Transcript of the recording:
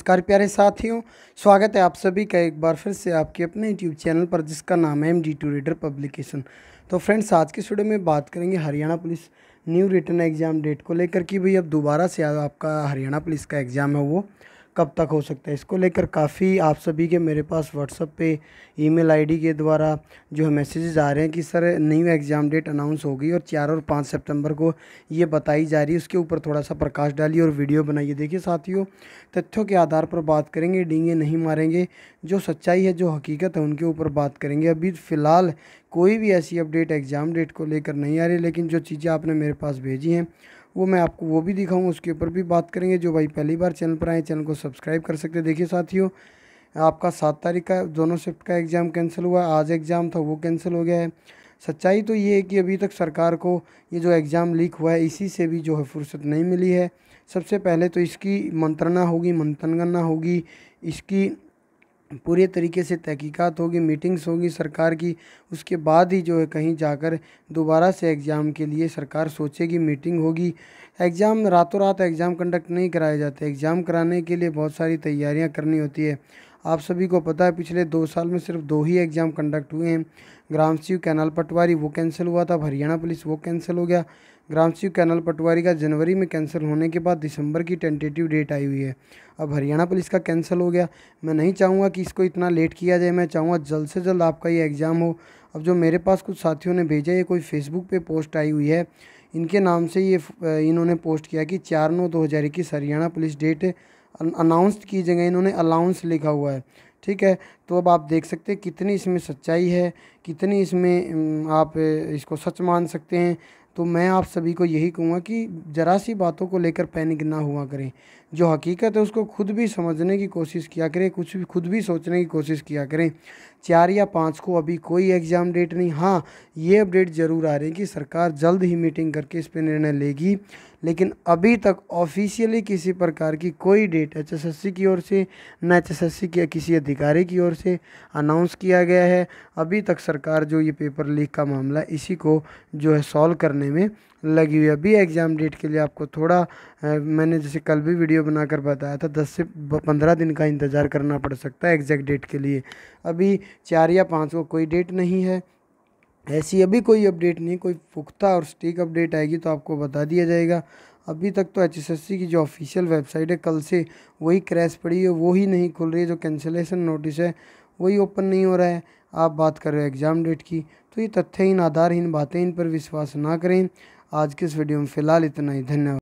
नमस्कार प्यारे साथियों स्वागत है आप सभी का एक बार फिर से आपके अपने यूट्यूब चैनल पर जिसका नाम है M D two reader publication तो फ्रेंड्स आज के स्टूडियो में बात करेंगे Haryana police new written exam date को लेकर कि भाई अब दोबारा से आपका हरियाणा पुलिस का एग्ज़ाम है वो कब तक हो सकता है इसको लेकर काफ़ी आप सभी के मेरे पास व्हाट्सअप पे ईमेल आईडी के द्वारा जो मैसेजेस आ रहे हैं कि sir new exam date announce हो गई और चार और पाँच सितंबर को ये बताई जा रही है उसके ऊपर थोड़ा सा प्रकाश डालिए और वीडियो बनाइए देखिए साथियों तथ्यों के आधार पर बात करेंगे डींगे नहीं मारेंगे जो सच्चाई है जो हकीकत है उनके ऊपर बात करेंगे अभी फ़िलहाल कोई भी ऐसी अपडेट एग्ज़ाम डेट को लेकर नहीं आ रही लेकिन जो चीज़ें आपने मेरे पास भेजी हैं वो मैं आपको वो भी दिखाऊँ उसके ऊपर भी बात करेंगे जो भाई पहली बार चैनल पर आए चैनल को सब्सक्राइब कर सकते देखिए साथियों आपका सात तारीख का दोनों शिफ्ट का एग्ज़ाम कैंसिल हुआ आज एग्ज़ाम था वो कैंसिल हो गया है सच्चाई तो ये है कि अभी तक सरकार को ये जो एग्ज़ाम लीक हुआ है इसी से भी जो है फुर्सत नहीं मिली है सबसे पहले तो इसकी मंत्रणा होगी मंथनगणना होगी इसकी पूरे तरीके से तहकीकात होगी मीटिंग्स होगी सरकार की उसके बाद ही जो है कहीं जाकर दोबारा से एग्ज़ाम के लिए सरकार सोचेगी मीटिंग होगी एग्ज़ाम रातों रात एग्ज़ाम कंडक्ट नहीं कराए जाते एग्ज़ाम कराने के लिए बहुत सारी तैयारियां करनी होती है आप सभी को पता है पिछले दो साल में सिर्फ दो ही एग्ज़ाम कंडक्ट हुए हैं ग्राम शिव कैनाल पटवारी वो कैंसिल हुआ था हरियाणा पुलिस वो कैंसिल हो गया ग्राम सीव कैनाल पटवारी का जनवरी में कैंसिल होने के बाद दिसंबर की टेंटेटिव डेट आई हुई है अब हरियाणा पुलिस का कैंसिल हो गया मैं नहीं चाहूँगा कि इसको इतना लेट किया जाए मैं चाहूँगा जल्द से जल्द आपका ये एग्ज़ाम हो अब जो मेरे पास कुछ साथियों ने भेजा ये कोई फेसबुक पर पोस्ट आई हुई है इनके नाम से ये इन्होंने पोस्ट किया कि चार नौ दो हज़ार इक्कीस हरियाणा पुलिस डेट अनाउंसड की जगह इन्होंने अलाउंस लिखा हुआ है ठीक है तो अब आप देख सकते हैं कितनी इसमें सच्चाई है कितनी इसमें आप इसको सच मान सकते हैं तो मैं आप सभी को यही कहूँगा कि ज़रा सी बातों को लेकर पैनिक ना हुआ करें जो हकीकत है उसको खुद भी समझने की कोशिश किया करें कुछ भी खुद भी सोचने की कोशिश किया करें चार या पाँच को अभी कोई एग्ज़ाम डेट नहीं हाँ ये अपडेट ज़रूर आ रही है कि सरकार जल्द ही मीटिंग करके इस पर निर्णय लेगी लेकिन अभी तक ऑफिशियली किसी प्रकार की कोई डेट एच की ओर से न एच के किसी अधिकारी की ओर से अनाउंस किया गया है अभी तक सरकार जो ये पेपर लीक का मामला इसी को जो है सॉल्व करने में लगी हुई है अभी एग्ज़ाम डेट के लिए आपको थोड़ा आ, मैंने जैसे कल भी वीडियो बनाकर बताया था दस से पंद्रह दिन का इंतज़ार करना पड़ सकता है एग्जैक्ट डेट के लिए अभी चार या पाँच को कोई डेट नहीं है ऐसी अभी कोई अपडेट नहीं कोई पुख्ता और स्टीक अपडेट आएगी तो आपको बता दिया जाएगा अभी तक तो एच की जो ऑफिशियल वेबसाइट है कल से वही क्रैश पड़ी है वो ही नहीं खुल रही है जो कैंसिलेशन नोटिस है वही ओपन नहीं हो रहा है आप बात कर रहे हो एग्ज़ाम डेट की तो ये तथ्यहीन आधारहीन बातें इन पर विश्वास ना करें आज के इस वीडियो में फ़िलहाल इतना ही धन्यवाद